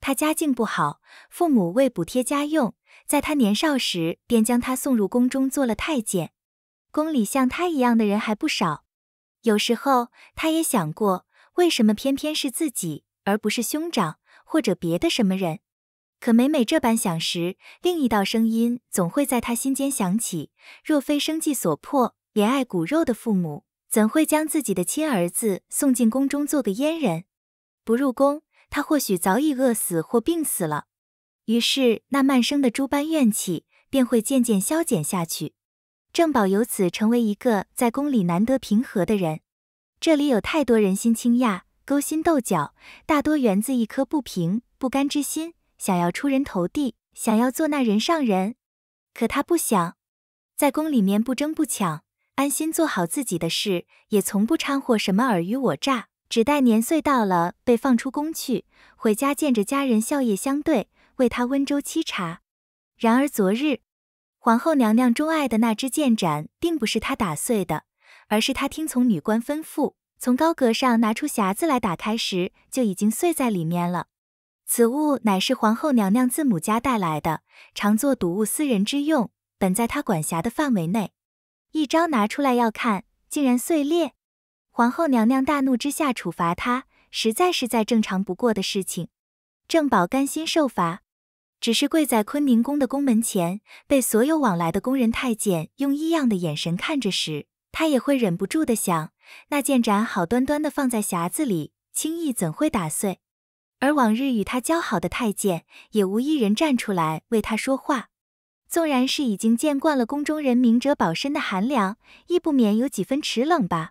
他家境不好，父母为补贴家用，在他年少时便将他送入宫中做了太监。宫里像他一样的人还不少。有时候他也想过，为什么偏偏是自己，而不是兄长或者别的什么人？可每每这般想时，另一道声音总会在他心间响起：若非生计所迫，怜爱骨肉的父母怎会将自己的亲儿子送进宫中做个阉人？不入宫。他或许早已饿死或病死了，于是那慢生的诸般怨气便会渐渐消减下去。正宝由此成为一个在宫里难得平和的人。这里有太多人心倾轧、勾心斗角，大多源自一颗不平不甘之心，想要出人头地，想要做那人上人。可他不想在宫里面不争不抢，安心做好自己的事，也从不掺和什么尔虞我诈。只待年岁到了，被放出宫去，回家见着家人笑靥相对，为他温粥沏茶。然而昨日，皇后娘娘钟爱的那只剑盏，并不是他打碎的，而是他听从女官吩咐，从高阁上拿出匣子来打开时，就已经碎在里面了。此物乃是皇后娘娘自母家带来的，常作睹物思人之用，本在她管辖的范围内。一朝拿出来要看，竟然碎裂。皇后娘娘大怒之下处罚他，实在是再正常不过的事情。郑宝甘心受罚，只是跪在坤宁宫的宫门前，被所有往来的宫人太监用异样的眼神看着时，他也会忍不住的想：那剑盏好端端的放在匣子里，轻易怎会打碎？而往日与他交好的太监，也无一人站出来为他说话。纵然是已经见惯了宫中人明哲保身的寒凉，亦不免有几分齿冷吧。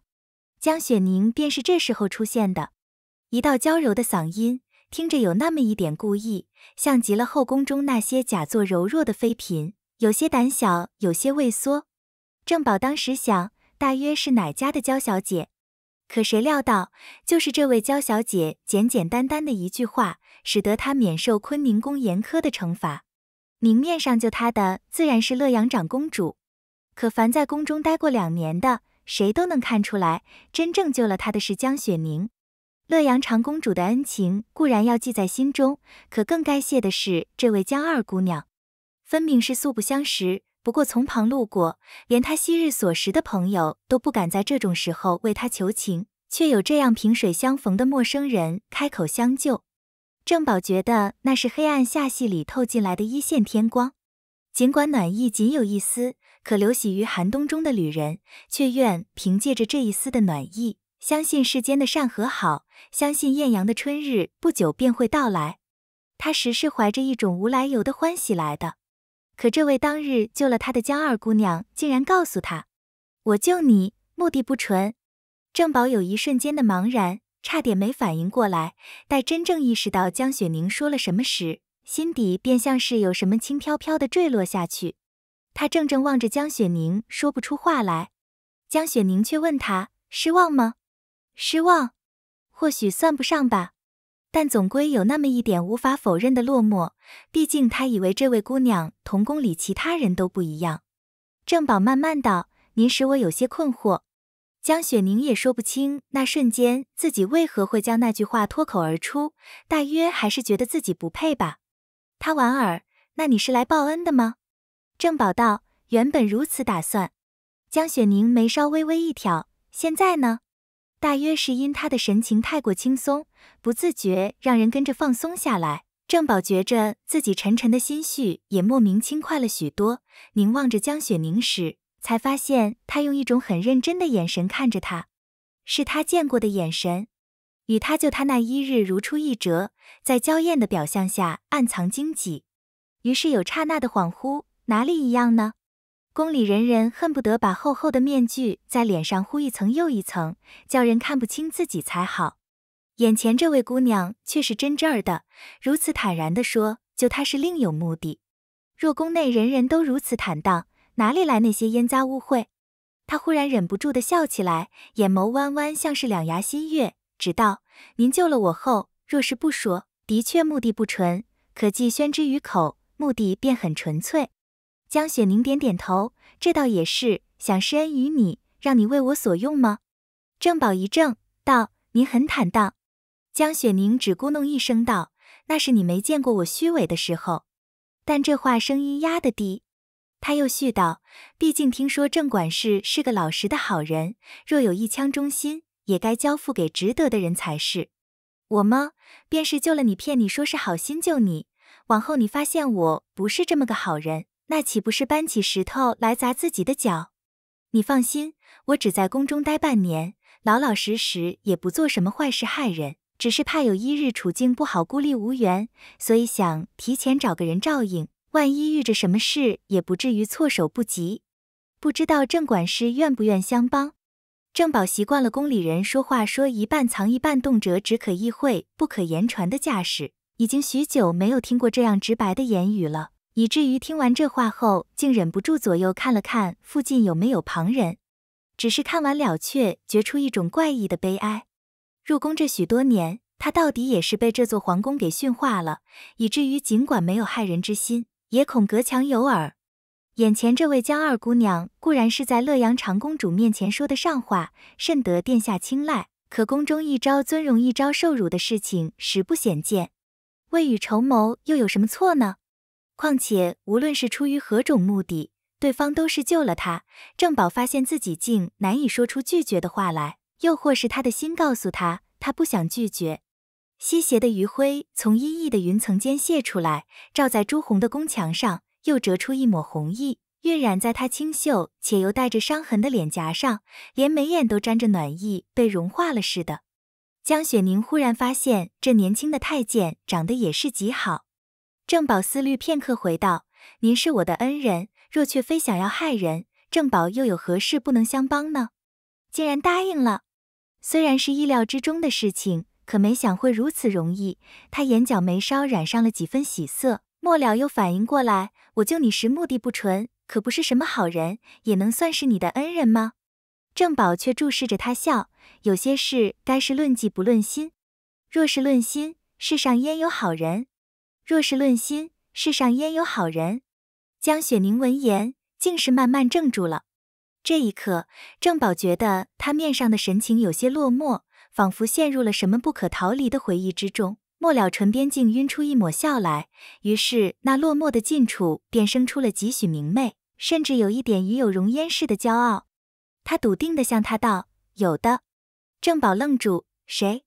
江雪凝便是这时候出现的，一道娇柔的嗓音，听着有那么一点故意，像极了后宫中那些假作柔弱的妃嫔，有些胆小，有些畏缩。郑宝当时想，大约是哪家的娇小姐？可谁料到，就是这位娇小姐简简单单的一句话，使得她免受坤宁宫严苛的惩罚。明面上救她的自然是乐阳长公主，可凡在宫中待过两年的。谁都能看出来，真正救了她的是江雪宁。乐阳长公主的恩情固然要记在心中，可更该谢的是这位江二姑娘。分明是素不相识，不过从旁路过，连她昔日所识的朋友都不敢在这种时候为她求情，却有这样萍水相逢的陌生人开口相救。郑宝觉得那是黑暗下戏里透进来的一线天光，尽管暖意仅有一丝。可流喜于寒冬中的旅人，却愿凭借着这一丝的暖意，相信世间的善和好，相信艳阳的春日不久便会到来。他实是怀着一种无来由的欢喜来的。可这位当日救了他的江二姑娘，竟然告诉他：“我救你目的不纯。”郑宝有一瞬间的茫然，差点没反应过来。待真正意识到江雪宁说了什么时，心底便像是有什么轻飘飘的坠落下去。他怔怔望着江雪凝，说不出话来。江雪凝却问他：“失望吗？失望，或许算不上吧，但总归有那么一点无法否认的落寞。毕竟他以为这位姑娘同宫里其他人都不一样。”正宝慢慢道：“您使我有些困惑。”江雪凝也说不清那瞬间自己为何会将那句话脱口而出，大约还是觉得自己不配吧。他莞尔：“那你是来报恩的吗？”郑宝道：“原本如此打算。”江雪凝眉梢微微一挑，现在呢？大约是因他的神情太过轻松，不自觉让人跟着放松下来。郑宝觉着自己沉沉的心绪也莫名轻快了许多。凝望着江雪凝时，才发现他用一种很认真的眼神看着他，是他见过的眼神，与他就他那一日如出一辙，在娇艳的表象下暗藏荆棘。于是有刹那的恍惚。哪里一样呢？宫里人人恨不得把厚厚的面具在脸上糊一层又一层，叫人看不清自己才好。眼前这位姑娘却是真真儿的，如此坦然的说，就她是另有目的。若宫内人人都如此坦荡，哪里来那些烟杂污秽？她忽然忍不住的笑起来，眼眸弯弯，像是两牙新月，直道您救了我后，若是不说，的确目的不纯，可既宣之于口，目的便很纯粹。江雪宁点点头，这倒也是，想施恩于你，让你为我所用吗？郑宝一怔，道：“您很坦荡。”江雪宁只咕哝一声道：“那是你没见过我虚伪的时候。”但这话声音压得低，他又絮道：“毕竟听说郑管事是个老实的好人，若有一腔忠心，也该交付给值得的人才是。我吗？便是救了你，骗你说是好心救你，往后你发现我不是这么个好人。”那岂不是搬起石头来砸自己的脚？你放心，我只在宫中待半年，老老实实，也不做什么坏事害人。只是怕有一日处境不好，孤立无援，所以想提前找个人照应，万一遇着什么事，也不至于措手不及。不知道郑管事愿不愿相帮？郑宝习惯了宫里人说话，说一半藏一半，动辄只可意会不可言传的架势，已经许久没有听过这样直白的言语了。以至于听完这话后，竟忍不住左右看了看附近有没有旁人，只是看完了却觉出一种怪异的悲哀。入宫这许多年，他到底也是被这座皇宫给驯化了，以至于尽管没有害人之心，也恐隔墙有耳。眼前这位江二姑娘固然是在乐阳长公主面前说得上话，甚得殿下青睐，可宫中一朝尊荣一朝受辱的事情实不鲜见，未雨绸缪又有什么错呢？况且，无论是出于何种目的，对方都是救了他。郑宝发现自己竟难以说出拒绝的话来，又或是他的心告诉他，他不想拒绝。西斜的余晖从阴翳的云层间泄出来，照在朱红的宫墙上，又折出一抹红意，晕染在他清秀且又带着伤痕的脸颊上，连眉眼都沾着暖意，被融化了似的。江雪宁忽然发现，这年轻的太监长得也是极好。郑宝思虑片刻，回道：“您是我的恩人，若却非想要害人，郑宝又有何事不能相帮呢？”竟然答应了，虽然是意料之中的事情，可没想会如此容易。他眼角眉梢染上了几分喜色，末了又反应过来：“我救你时目的不纯，可不是什么好人，也能算是你的恩人吗？”郑宝却注视着他笑，有些事该是论迹不论心，若是论心，世上焉有好人？若是论心，世上焉有好人？江雪凝闻言，竟是慢慢怔住了。这一刻，郑宝觉得他面上的神情有些落寞，仿佛陷入了什么不可逃离的回忆之中。末了，唇边竟晕出一抹笑来，于是那落寞的近处便生出了几许明媚，甚至有一点与有荣焉似的骄傲。他笃定地向他道：“有的。”郑宝愣住：“谁？”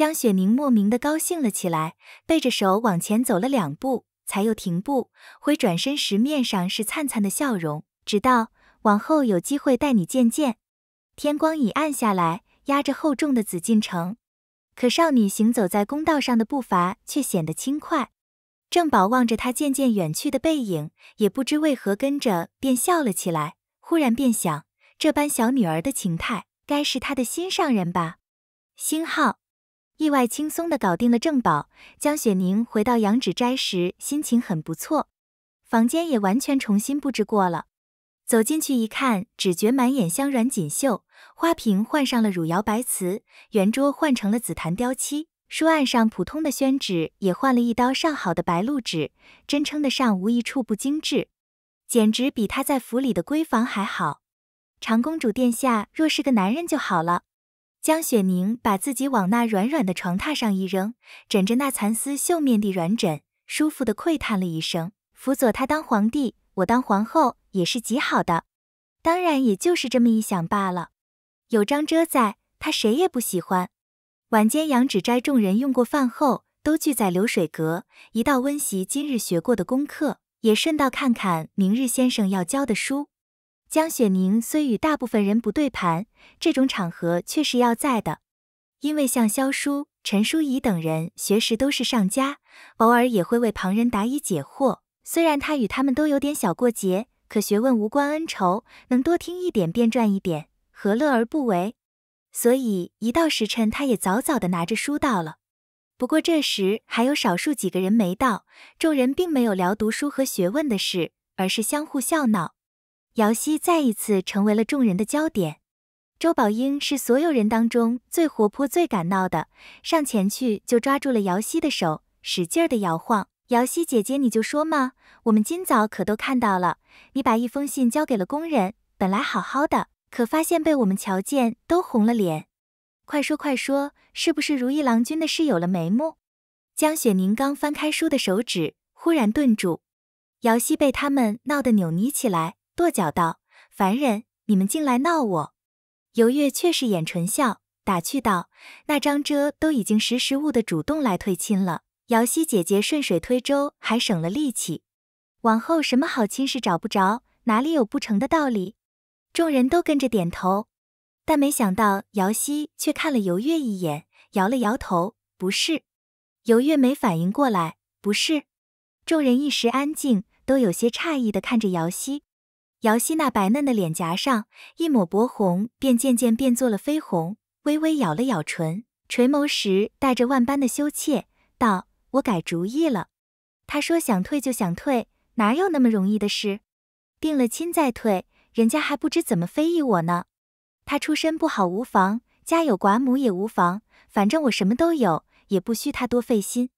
江雪凝莫名的高兴了起来，背着手往前走了两步，才又停步，回转身时面上是灿灿的笑容，直到往后有机会带你见见。天光已暗下来，压着厚重的紫禁城，可少女行走在公道上的步伐却显得轻快。郑宝望着她渐渐远去的背影，也不知为何跟着便笑了起来。忽然便想，这般小女儿的情态，该是她的心上人吧。星号。意外轻松地搞定了正宝，江雪凝回到羊脂斋时心情很不错，房间也完全重新布置过了。走进去一看，只觉满眼香软锦绣，花瓶换上了汝窑白瓷，圆桌换成了紫檀雕漆，书案上普通的宣纸也换了一刀上好的白鹿纸，真称得上无一处不精致，简直比她在府里的闺房还好。长公主殿下若是个男人就好了。江雪宁把自己往那软软的床榻上一扔，枕着那蚕丝绣面的软枕，舒服的喟叹了一声：“辅佐他当皇帝，我当皇后也是极好的。当然，也就是这么一想罢了。有张遮在，他谁也不喜欢。”晚间，杨芷斋众人用过饭后，都聚在流水阁，一道温习今日学过的功课，也顺道看看明日先生要教的书。江雪凝虽与大部分人不对盘，这种场合确实要在的。因为像萧叔、陈淑仪等人学识都是上佳，偶尔也会为旁人答疑解惑。虽然他与他们都有点小过节，可学问无关恩仇，能多听一点便赚一点，何乐而不为？所以一到时辰，他也早早的拿着书到了。不过这时还有少数几个人没到，众人并没有聊读书和学问的事，而是相互笑闹。姚希再一次成为了众人的焦点。周宝英是所有人当中最活泼、最敢闹的，上前去就抓住了姚希的手，使劲的摇晃。姚希姐姐，你就说嘛，我们今早可都看到了，你把一封信交给了工人，本来好好的，可发现被我们瞧见，都红了脸。快说快说，是不是如意郎君的事有了眉目？江雪凝刚翻开书的手指忽然顿住，姚希被他们闹得扭捏起来。跺脚道：“凡人，你们竟来闹我！”游月却是掩唇笑，打趣道：“那张遮都已经识时务的主动来退亲了，姚希姐姐顺水推舟，还省了力气。往后什么好亲事找不着，哪里有不成的道理？”众人都跟着点头，但没想到姚希却看了游月一眼，摇了摇头：“不是。”游月没反应过来：“不是。”众人一时安静，都有些诧异的看着姚希。姚希那白嫩的脸颊上，一抹薄红便渐渐变作了绯红，微微咬了咬唇，垂眸时带着万般的羞怯，道：“我改主意了。”他说：“想退就想退，哪有那么容易的事？定了亲再退，人家还不知怎么非议我呢。他出身不好无妨，家有寡母也无妨，反正我什么都有，也不需他多费心。”